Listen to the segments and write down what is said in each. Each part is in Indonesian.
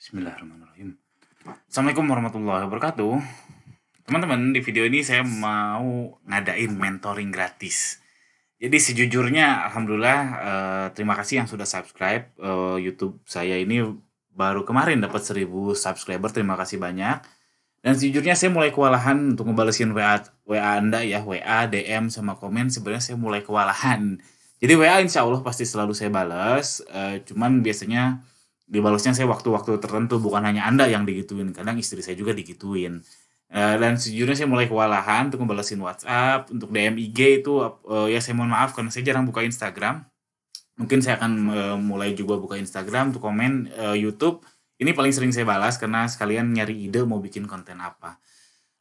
Bismillahirrahmanirrahim. Assalamualaikum warahmatullahi wabarakatuh. Teman-teman, di video ini saya mau ngadain mentoring gratis. Jadi sejujurnya, alhamdulillah, eh, terima kasih yang sudah subscribe eh, YouTube saya ini baru kemarin dapat 1000 subscriber. Terima kasih banyak. Dan sejujurnya saya mulai kewalahan untuk ngebalesin WA WA Anda ya, WA, DM sama komen sebenarnya saya mulai kewalahan. Jadi WA insya Allah pasti selalu saya balas, eh, cuman biasanya dibalasnya saya waktu-waktu tertentu bukan hanya anda yang digituin kadang istri saya juga digituin eh, dan sejujurnya saya mulai kewalahan untuk membalasin WhatsApp untuk DM IG itu eh, ya saya mohon maaf karena saya jarang buka Instagram mungkin saya akan eh, mulai juga buka Instagram untuk komen YouTube ini paling sering saya balas karena sekalian nyari ide mau bikin konten apa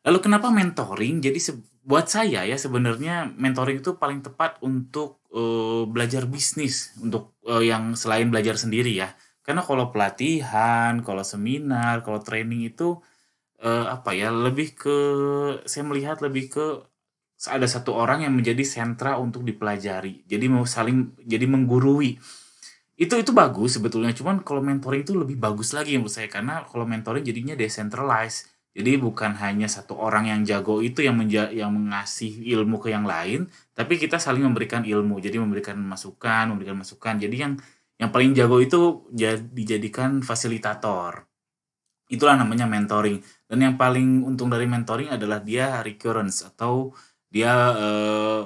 lalu kenapa mentoring jadi buat saya ya sebenarnya mentoring itu paling tepat untuk belajar bisnis untuk yang selain belajar sendiri ya karena kalau pelatihan, kalau seminar, kalau training itu eh, apa ya lebih ke saya melihat lebih ke ada satu orang yang menjadi sentra untuk dipelajari. Jadi mau saling jadi menggurui. Itu itu bagus sebetulnya, cuman kalau mentoring itu lebih bagus lagi menurut saya karena kalau mentoring jadinya decentralized. Jadi bukan hanya satu orang yang jago itu yang menja yang mengasih ilmu ke yang lain, tapi kita saling memberikan ilmu. Jadi memberikan masukan, memberikan masukan. Jadi yang yang paling jago itu dijadikan fasilitator. Itulah namanya mentoring. Dan yang paling untung dari mentoring adalah dia recurrence atau dia uh,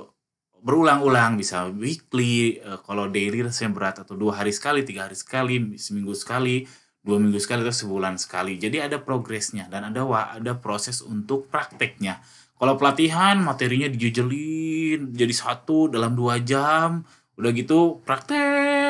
berulang-ulang bisa weekly uh, kalau daily rasanya berat atau dua hari sekali tiga hari sekali seminggu sekali dua minggu sekali atau sebulan sekali jadi ada progresnya dan ada ada proses untuk prakteknya kalau pelatihan materinya dijujelin jadi satu dalam dua jam udah gitu praktek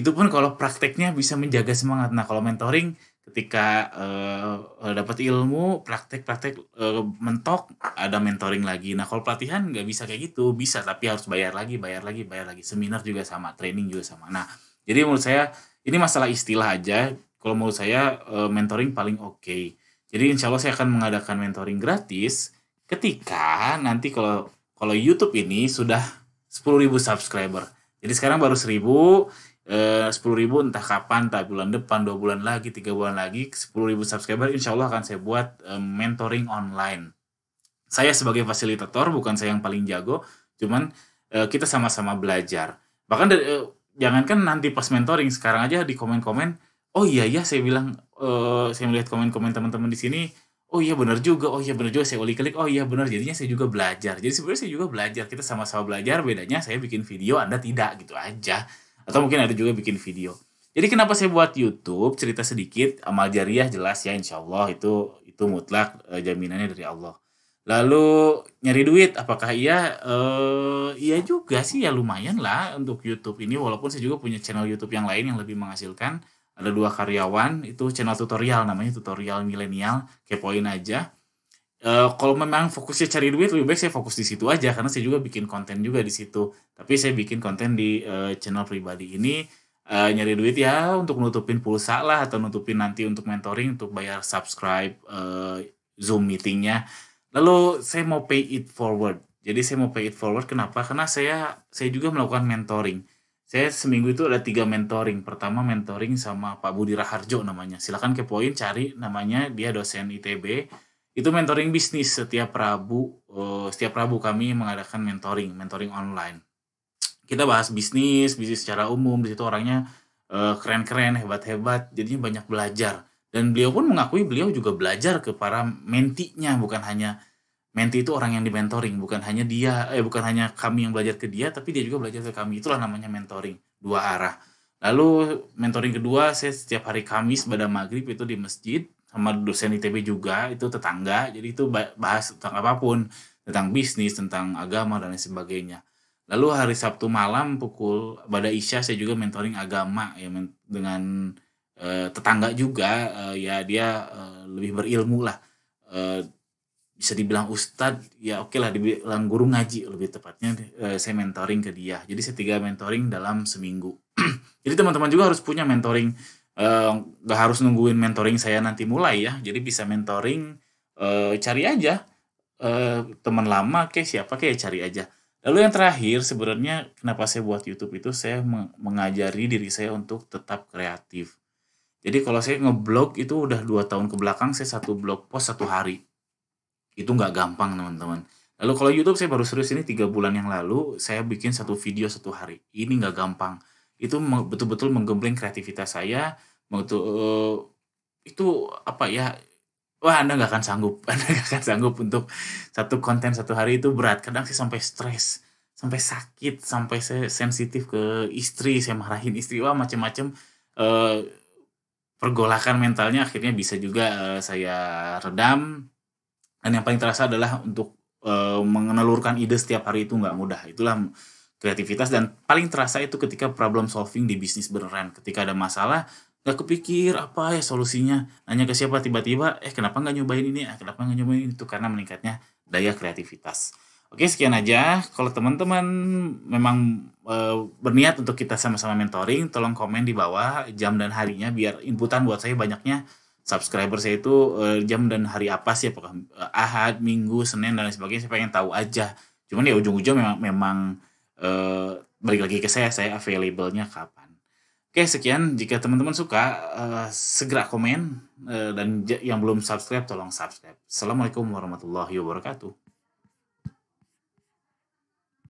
itu pun kalau prakteknya bisa menjaga semangat nah kalau mentoring ketika uh, dapat ilmu praktek-praktek uh, mentok ada mentoring lagi nah kalau pelatihan nggak bisa kayak gitu bisa tapi harus bayar lagi bayar lagi bayar lagi seminar juga sama training juga sama nah jadi menurut saya ini masalah istilah aja kalau menurut saya uh, mentoring paling oke okay. jadi insya Allah saya akan mengadakan mentoring gratis ketika nanti kalau kalau YouTube ini sudah 10.000 subscriber jadi sekarang baru 1000 Eh, sepuluh ribu entah kapan entah bulan depan dua bulan lagi tiga bulan lagi sepuluh ribu subscriber insya Allah akan saya buat eh, mentoring online saya sebagai fasilitator bukan saya yang paling jago cuman uh, kita sama-sama belajar bahkan dari, uh, jangankan nanti pas mentoring sekarang aja di komen-komen oh iya iya saya bilang uh, saya melihat komen-komen teman-teman di sini oh iya benar juga oh iya benar juga saya ulik klik oh iya benar jadinya saya juga belajar jadi sebenarnya saya juga belajar kita sama-sama belajar bedanya saya bikin video anda tidak gitu aja atau mungkin ada juga bikin video jadi kenapa saya buat YouTube cerita sedikit amal jariah jelas ya insya Allah itu itu mutlak eh, jaminannya dari Allah lalu nyari duit apakah iya e, iya juga sih ya lumayan lah untuk YouTube ini walaupun saya juga punya channel YouTube yang lain yang lebih menghasilkan ada dua karyawan itu channel tutorial namanya tutorial milenial kepoin aja Uh, kalau memang fokusnya cari duit lebih baik saya fokus di situ aja karena saya juga bikin konten juga di situ tapi saya bikin konten di uh, channel pribadi ini uh, nyari duit ya untuk nutupin pulsa lah atau nutupin nanti untuk mentoring untuk bayar subscribe uh, zoom meetingnya lalu saya mau pay it forward jadi saya mau pay it forward kenapa karena saya saya juga melakukan mentoring saya seminggu itu ada tiga mentoring pertama mentoring sama Pak Budi Raharjo namanya silahkan kepoin cari namanya dia dosen ITB itu mentoring bisnis setiap Rabu uh, setiap Rabu kami mengadakan mentoring mentoring online kita bahas bisnis bisnis secara umum di situ orangnya uh, keren-keren hebat-hebat jadinya banyak belajar dan beliau pun mengakui beliau juga belajar ke para mentinya bukan hanya menti itu orang yang di mentoring bukan hanya dia eh bukan hanya kami yang belajar ke dia tapi dia juga belajar ke kami itulah namanya mentoring dua arah lalu mentoring kedua saya setiap hari Kamis pada maghrib itu di masjid sama dosen ITB juga itu tetangga jadi itu bahas tentang apapun tentang bisnis tentang agama dan lain sebagainya lalu hari Sabtu malam pukul pada Isya saya juga mentoring agama ya dengan e, tetangga juga e, ya dia e, lebih berilmu lah bisa dibilang ustadz ya oke okay lah dibilang guru ngaji lebih tepatnya saya mentoring ke dia jadi saya tiga mentoring dalam seminggu jadi teman-teman juga harus punya mentoring Eh, nggak uh, harus nungguin mentoring saya nanti mulai ya jadi bisa mentoring uh, cari aja uh, teman lama ke siapa ke cari aja lalu yang terakhir sebenarnya kenapa saya buat YouTube itu saya mengajari diri saya untuk tetap kreatif jadi kalau saya ngeblog itu udah dua tahun ke belakang saya satu blog post satu hari itu nggak gampang teman-teman lalu kalau YouTube saya baru serius ini tiga bulan yang lalu saya bikin satu video satu hari ini nggak gampang itu betul-betul menggembleng kreativitas saya untuk uh, eh, itu apa ya wah anda nggak akan sanggup anda nggak akan sanggup untuk satu konten satu hari itu berat kadang sih sampai stres sampai sakit sampai saya sensitif ke istri saya marahin istri wah macam-macam uh, eh, pergolakan mentalnya akhirnya bisa juga uh, saya redam dan yang paling terasa adalah untuk uh, mengenalurkan ide setiap hari itu nggak mudah itulah kreativitas dan paling terasa itu ketika problem solving di bisnis beneran ketika ada masalah nggak kepikir apa ya solusinya nanya ke siapa tiba-tiba eh kenapa nggak nyobain ini eh, kenapa nggak nyobain itu karena meningkatnya daya kreativitas Oke, sekian aja. Kalau teman-teman memang e, berniat untuk kita sama-sama mentoring, tolong komen di bawah jam dan harinya biar inputan buat saya banyaknya subscriber saya itu e, jam dan hari apa sih apakah e, Ahad, Minggu, Senin dan lain sebagainya. Saya pengen tahu aja. Cuman ya ujung-ujung memang memang uh, balik lagi ke saya saya available-nya kapan Oke, sekian. Jika teman-teman suka, uh, segera komen. Uh, dan yang belum subscribe, tolong subscribe. Assalamualaikum warahmatullahi wabarakatuh.